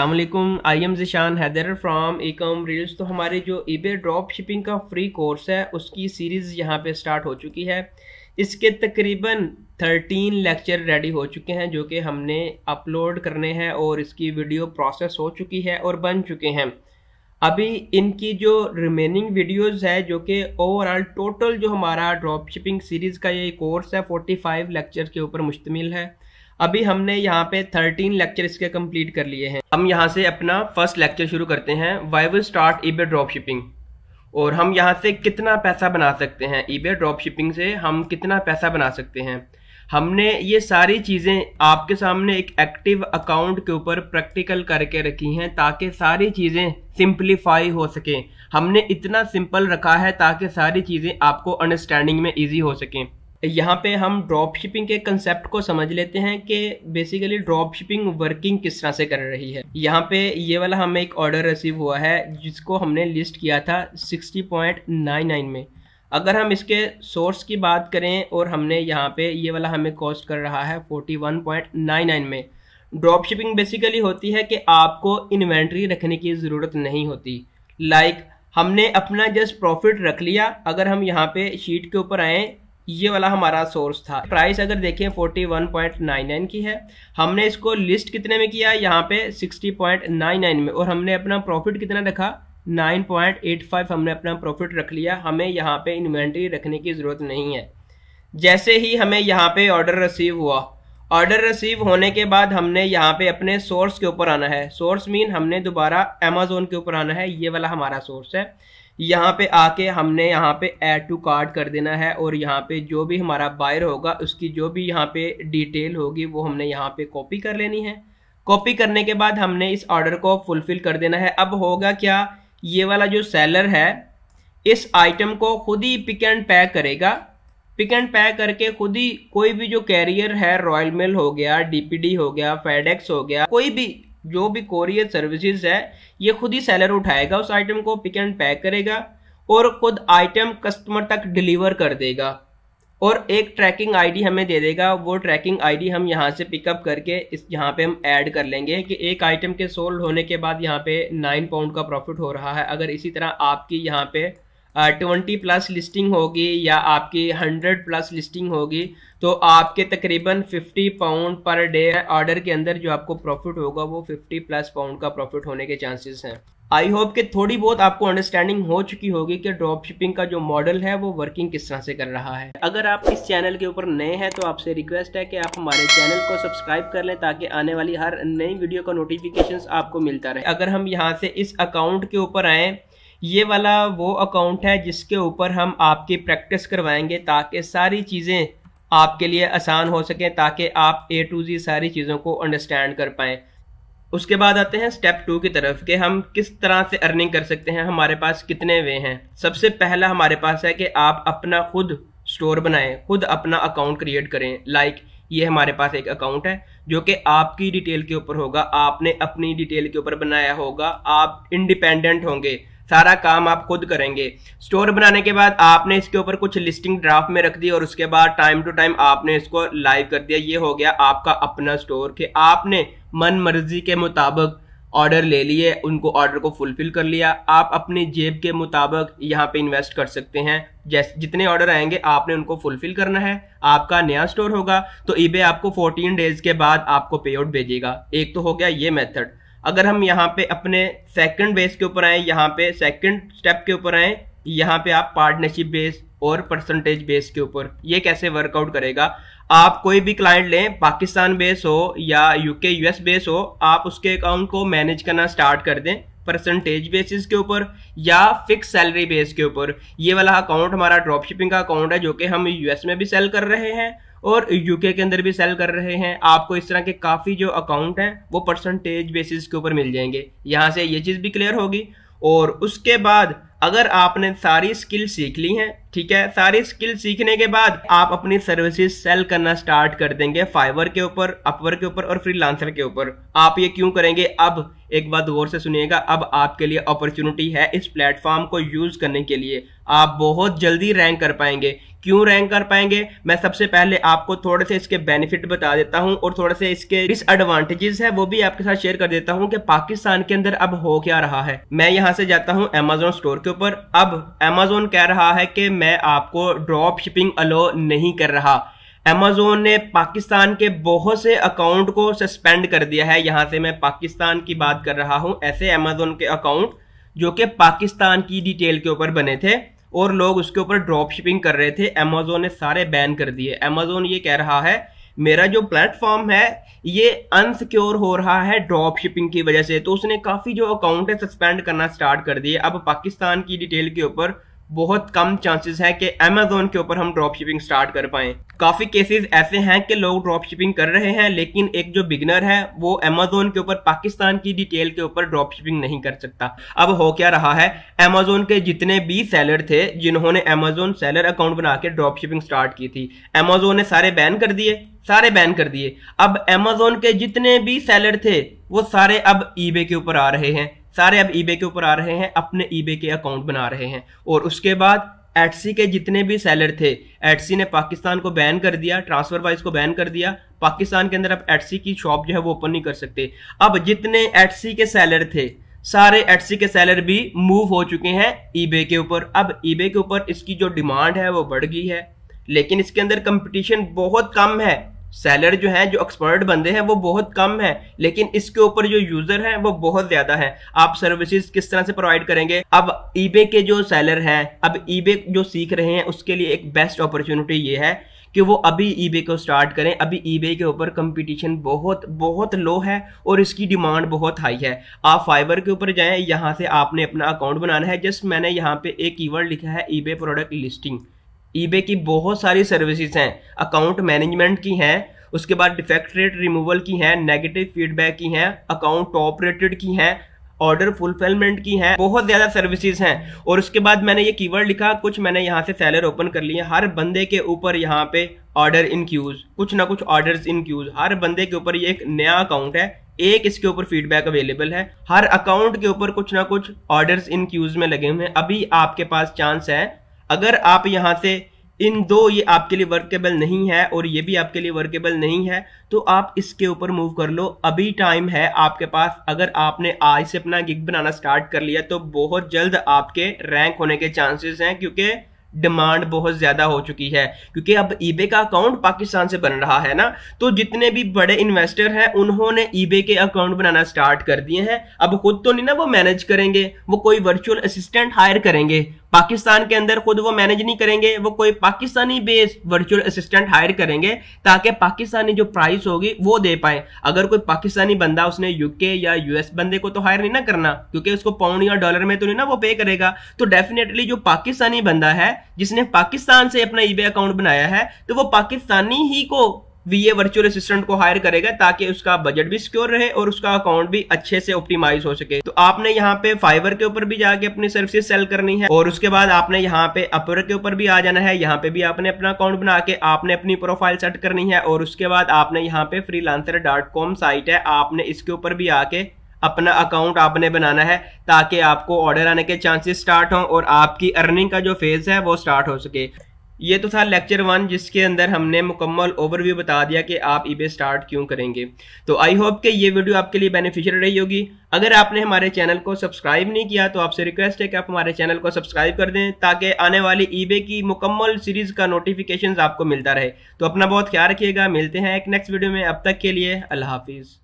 अल्लाम I am Zeeshan Haider from Ekam reels तो हमारे जो ईबे ड्रॉप शिपिंग का फ्री कोर्स है उसकी सीरीज़ यहाँ पे स्टार्ट हो चुकी है इसके तकरीबन 13 लेक्चर रेडी हो चुके हैं जो कि हमने अपलोड करने हैं और इसकी वीडियो प्रोसेस हो चुकी है और बन चुके हैं अभी इनकी जो रिमेनिंग वीडियोस है जो कि ओवरऑल टोटल जो हमारा ड्रॉप शिपिंग सीरीज़ का ये कोर्स है 45 लेक्चर के ऊपर मुश्तमिल है अभी हमने यहाँ पे 13 लेक्चर इसके कंप्लीट कर लिए हैं हम यहाँ से अपना फर्स्ट लेक्चर शुरू करते हैं why will start eBay drop shipping और हम यहाँ से कितना पैसा बना सकते हैं बे ड्रॉप शिपिंग से हम कितना पैसा बना सकते हैं हमने ये सारी चीज़ें आपके सामने एक एक्टिव अकाउंट के ऊपर प्रैक्टिकल करके रखी हैं ताकि सारी चीज़ें सिंप्लीफाई हो सकें हमने इतना सिंपल रखा है ताकि सारी चीज़ें आपको अंडरस्टैंडिंग में इजी हो सकें यहाँ पे हम ड्रॉप शिपिंग के कंसेप्ट को समझ लेते हैं कि बेसिकली ड्रॉप शिपिंग वर्किंग किस तरह से कर रही है यहाँ पे ये वाला हमें एक ऑर्डर रिसीव हुआ है जिसको हमने लिस्ट किया था 60.99 में अगर हम इसके सोर्स की बात करें और हमने यहाँ पे ये वाला हमें कॉस्ट कर रहा है 41.99 में ड्रॉप शिपिंग बेसिकली होती है कि आपको इन्वेंट्री रखने की ज़रूरत नहीं होती लाइक like, हमने अपना जस्ट प्रॉफिट रख लिया अगर हम यहाँ पे शीट के ऊपर आएँ ये वाला हमारा सोर्स था प्राइस अगर देखें 41.99 की है हमने इसको लिस्ट कितने में किया यहाँ पे 60.99 में और हमने अपना प्रॉफिट कितना रखा 9.85 हमने अपना प्रॉफिट रख लिया हमें यहाँ पे इन्वेंट्री रखने की ज़रूरत नहीं है जैसे ही हमें यहाँ पे ऑर्डर रिसीव हुआ ऑर्डर रिसीव होने के बाद हमने यहाँ पे अपने सोर्स के ऊपर आना है सोर्स मीन हमने दोबारा अमेजोन के ऊपर आना है ये वाला हमारा सोर्स है यहाँ पे आके हमने यहाँ पे ऐड टू कार्ड कर देना है और यहाँ पे जो भी हमारा बायर होगा उसकी जो भी यहाँ पे डिटेल होगी वो हमने यहाँ पे कॉपी कर लेनी है कॉपी करने के बाद हमने इस ऑर्डर को फुलफिल कर देना है अब होगा क्या ये वाला जो सेलर है इस आइटम को खुद ही पिक एंड पैक करेगा पिक एंड पैक करके खुद ही कोई भी जो कैरियर है रॉयल मेल हो गया डीपीडी हो गया फेडेक्स हो गया कोई भी जो भी कोरियर सर्विसेज है ये खुद ही सेलर उठाएगा उस आइटम को पिक एंड पैक करेगा और खुद आइटम कस्टमर तक डिलीवर कर देगा और एक ट्रैकिंग आईडी हमें दे देगा वो ट्रैकिंग आईडी हम यहाँ से पिकअप करके इस यहाँ पे हम ऐड कर लेंगे कि एक आइटम के सोल्ड होने के बाद यहाँ पे नाइन पाउंड का प्रॉफिट हो रहा है अगर इसी तरह आपकी यहाँ पे ट्वेंटी प्लस लिस्टिंग होगी या आपकी हंड्रेड प्लस लिस्टिंग होगी तो आपके तकरीबन fifty pound per day order के अंदर जो आपको प्रॉफिट होगा वो फिफ्टी प्लस पाउंड का प्रॉफिट होने के चांसेस हैं आई होप कि थोड़ी बहुत आपको अंडरस्टैंडिंग हो चुकी होगी कि ड्रॉप शिपिंग का जो मॉडल है वो वर्किंग किस तरह से कर रहा है अगर आप इस चैनल के ऊपर नए हैं तो आपसे रिक्वेस्ट है कि आप हमारे चैनल को सब्सक्राइब कर लें ताकि आने वाली हर नई वीडियो का नोटिफिकेशन आपको मिलता रहे अगर हम यहाँ से इस अकाउंट के ऊपर आएँ ये वाला वो अकाउंट है जिसके ऊपर हम आपकी प्रैक्टिस करवाएंगे ताकि सारी चीज़ें आपके लिए आसान हो सकें ताकि आप ए टू जी सारी चीज़ों को अंडरस्टैंड कर पाएँ उसके बाद आते हैं स्टेप टू की तरफ कि हम किस तरह से अर्निंग कर सकते हैं हमारे पास कितने वे हैं सबसे पहला हमारे पास है कि आप अपना खुद स्टोर बनाएं खुद अपना अकाउंट क्रिएट करें लाइक like, ये हमारे पास एक अकाउंट है जो कि आपकी डिटेल के ऊपर होगा आपने अपनी डिटेल के ऊपर बनाया होगा आप इंडिपेंडेंट होंगे सारा काम आप खुद करेंगे स्टोर बनाने के बाद आपने इसके ऊपर कुछ लिस्टिंग ड्राफ्ट में रख दी और उसके बाद टाइम टू टाइम आपने इसको लाइव कर दिया ये हो गया आपका अपना स्टोर कि आपने मन मर्जी के मुताबिक ऑर्डर ले लिए उनको ऑर्डर को फुलफिल कर लिया आप अपनी जेब के मुताबिक यहाँ पे इन्वेस्ट कर सकते हैं जैसे जितने ऑर्डर आएंगे आपने उनको फुलफिल करना है आपका नया स्टोर होगा तो ईबे आपको 14 डेज के बाद आपको पे आउट भेजेगा एक तो हो गया ये मेथड अगर हम यहाँ पे अपने सेकंड बेस के ऊपर आए यहाँ पे सेकंड स्टेप के ऊपर आए यहाँ पे आप पार्टनरशिप बेस और परसेंटेज बेस के ऊपर ये कैसे वर्कआउट करेगा आप कोई भी क्लाइंट लें पाकिस्तान बेस हो या यूके यूएस बेस हो आप उसके अकाउंट को मैनेज करना स्टार्ट कर दें परसेंटेज बेसिस के ऊपर या फिक्स सैलरी बेस के ऊपर ये वाला अकाउंट हमारा ड्रॉप शिपिंग का अकाउंट है जो कि हम यूएस में भी सेल कर रहे हैं और यूके के अंदर भी सेल कर रहे हैं आपको इस तरह के काफ़ी जो अकाउंट हैं वो परसेंटेज बेसिस के ऊपर मिल जाएंगे यहाँ से ये चीज़ भी क्लियर होगी और उसके बाद अगर आपने सारी स्किल सीख ली हैं ठीक है सारी स्किल सीखने के बाद आप अपनी सर्विसेज सेल करना स्टार्ट कर देंगे फाइवर के ऊपर अपवर के ऊपर और फ्रीलांसर के ऊपर आप ये क्यों करेंगे अब एक बात गौर से सुनिएगा अब आपके लिए अपॉर्चुनिटी है इस प्लेटफॉर्म को यूज करने के लिए आप बहुत जल्दी रैंक कर पाएंगे क्यों रैंक कर पाएंगे मैं सबसे पहले आपको थोड़े से इसके बेनिफिट बता देता हूं और थोड़े से इसके डिसएडवांटेजेस है वो भी आपके साथ शेयर कर देता हूं कि पाकिस्तान के अंदर अब हो क्या रहा है मैं यहां से जाता हूं अमेजोन स्टोर के ऊपर अब अमेजोन कह रहा है कि मैं आपको ड्रॉप शिपिंग अलो नहीं कर रहा अमेजोन ने पाकिस्तान के बहुत से अकाउंट को सस्पेंड कर दिया है यहाँ से मैं पाकिस्तान की बात कर रहा हूँ ऐसे अमेजोन के अकाउंट जो कि पाकिस्तान की डिटेल के ऊपर बने थे और लोग उसके ऊपर ड्रॉप शिपिंग कर रहे थे अमेजोन ने सारे बैन कर दिए अमेजोन ये कह रहा है मेरा जो प्लेटफॉर्म है ये अनसिक्योर हो रहा है ड्रॉप शिपिंग की वजह से तो उसने काफ़ी जो अकाउंट है सस्पेंड करना स्टार्ट कर दिए अब पाकिस्तान की डिटेल के ऊपर बहुत कम चांसेस है कि अमेजोन के ऊपर हम ड्रॉप शिपिंग स्टार्ट कर पाए काफी केसेस ऐसे हैं कि लोग ड्रॉप शिपिंग कर रहे हैं लेकिन एक जो बिगनर है वो अमेजोन के ऊपर पाकिस्तान की डिटेल के ऊपर ड्रॉप शिपिंग नहीं कर सकता अब हो क्या रहा है अमेजोन के जितने भी सेलर थे जिन्होंने अमेजोन सेलर अकाउंट बना के ड्रॉप शिपिंग स्टार्ट की थी अमेजोन ने सारे बैन कर दिए सारे बैन कर दिए अब अमेजोन के जितने भी सेलर थे वो सारे अब ईबे के ऊपर आ रहे हैं सारे अब ईबे के ऊपर आ रहे हैं अपने ईबे के अकाउंट बना रहे हैं और उसके बाद एटसी के जितने भी सेलर थे एटसी ने पाकिस्तान को बैन कर दिया ट्रांसफर वाइज को बैन कर दिया पाकिस्तान के अंदर अब एटसी की शॉप जो है वो ओपन नहीं कर सकते अब जितने एटसी के सेलर थे सारे एटसी के सेलर भी मूव हो चुके हैं ईबे के ऊपर अब ईबे के ऊपर इसकी जो डिमांड है वो बढ़ गई है लेकिन इसके अंदर कंपटीशन बहुत कम है सेलर जो है जो एक्सपर्ट बंदे हैं वो बहुत कम है लेकिन इसके ऊपर जो यूजर है वो बहुत ज्यादा है आप सर्विसेज किस तरह से प्रोवाइड करेंगे अब ईबे के जो सेलर हैं अब ईबे जो सीख रहे हैं उसके लिए एक बेस्ट अपॉर्चुनिटी ये है कि वो अभी ईबे को स्टार्ट करें अभी ईबे के ऊपर कंपटीशन बहुत बहुत लो है और इसकी डिमांड बहुत हाई है आप फाइबर के ऊपर जाएं यहाँ से आपने अपना अकाउंट बनाना है जस्ट मैंने यहाँ पे एक कीवर्ड लिखा है ईबे प्रोडक्ट लिस्टिंग ईबे की बहुत सारी सर्विसेज हैं अकाउंट मैनेजमेंट की हैं उसके बाद डिफेक्ट रेट रिमूवल की हैं नेगेटिव फीडबैक की हैं अकाउंट ऑपरेटेड की हैं ऑर्डर फुलफिलमेंट की हैं बहुत ज़्यादा सर्विसेज हैं और उसके बाद मैंने ये कीवर्ड लिखा कुछ मैंने यहाँ से सैलर ओपन कर लिए हर बंदे के ऊपर यहाँ पे ऑर्डर इन क्यूज कुछ ना कुछ ऑर्डर इन क्यूज हर बंदे के ऊपर ये एक नया अकाउंट है एक इसके ऊपर फीडबैक अवेलेबल है हर अकाउंट के ऊपर कुछ ना कुछ ऑर्डर्स इन क्यूज में लगे हुए हैं अभी आपके पास चांस है अगर आप यहाँ से इन दो ये आपके लिए वर्केबल नहीं है और ये भी आपके लिए वर्केबल नहीं है तो आप इसके ऊपर मूव कर लो अभी टाइम है आपके पास अगर आपने आज से अपना गिग बनाना स्टार्ट कर लिया तो बहुत जल्द आपके रैंक होने के चांसेस हैं क्योंकि डिमांड बहुत ज़्यादा हो चुकी है क्योंकि अब ईबे का अकाउंट पाकिस्तान से बन रहा है ना तो जितने भी बड़े इन्वेस्टर हैं उन्होंने ईबे के अकाउंट बनाना स्टार्ट कर दिए हैं अब खुद तो नहीं ना वो मैनेज करेंगे वो कोई वर्चुअल असिस्टेंट हायर करेंगे पाकिस्तान के अंदर खुद वो मैनेज नहीं करेंगे वो कोई Pakistani based virtual assistant hire करेंगे ताकि पाकिस्तानी जो प्राइस होगी वो दे पाए अगर कोई पाकिस्तानी बंदा उसने यूके या यूएस बंदे को तो हायर नहीं ना करना क्योंकि उसको पाउंड या डॉलर में तो नहीं ना वो पे करेगा तो डेफिनेटली जो पाकिस्तानी बंदा है जिसने पाकिस्तान से अपना ईबे अकाउंट बनाया है तो वो पाकिस्तानी ही को वीए वर्चुअल असिस्टेंट को हायर करेगा ताकि उसका बजट भी सिक्योर रहे और उसका अकाउंट भी अच्छे से ऑप्टिमाइज हो सके तो आपने यहाँ पे फाइवर के ऊपर भी जाके अपनी सर्विसेज सेल करनी है और उसके बाद आपने यहाँ पे अपर के ऊपर भी आ जाना है यहाँ पे भी आपने अपना अकाउंट बना के आपने अपनी प्रोफाइल सेट करनी है और उसके बाद आपने यहाँ पे फ्री साइट है आपने इसके ऊपर भी आके अपना अकाउंट आपने बनाना है ताकि आपको ऑर्डर आने के चांसेस स्टार्ट हों और आपकी अर्निंग का जो फेज़ है वो स्टार्ट हो सके ये तो था लेक्चर वन जिसके अंदर हमने मुकम्मल ओवरव्यू बता दिया कि आप ई स्टार्ट क्यों करेंगे तो आई होप कि ये वीडियो आपके लिए बेनिफिशियल रही होगी अगर आपने हमारे चैनल को सब्सक्राइब नहीं किया तो आपसे रिक्वेस्ट है कि आप हमारे चैनल को सब्सक्राइब कर दें ताकि आने वाली ई की मुकम्मल सीरीज़ का नोटिफिकेशन आपको मिलता रहे तो अपना बहुत ख्याल रखिएगा मिलते हैं एक नेक्स्ट वीडियो में अब तक के लिए अल्लाह हाफिज़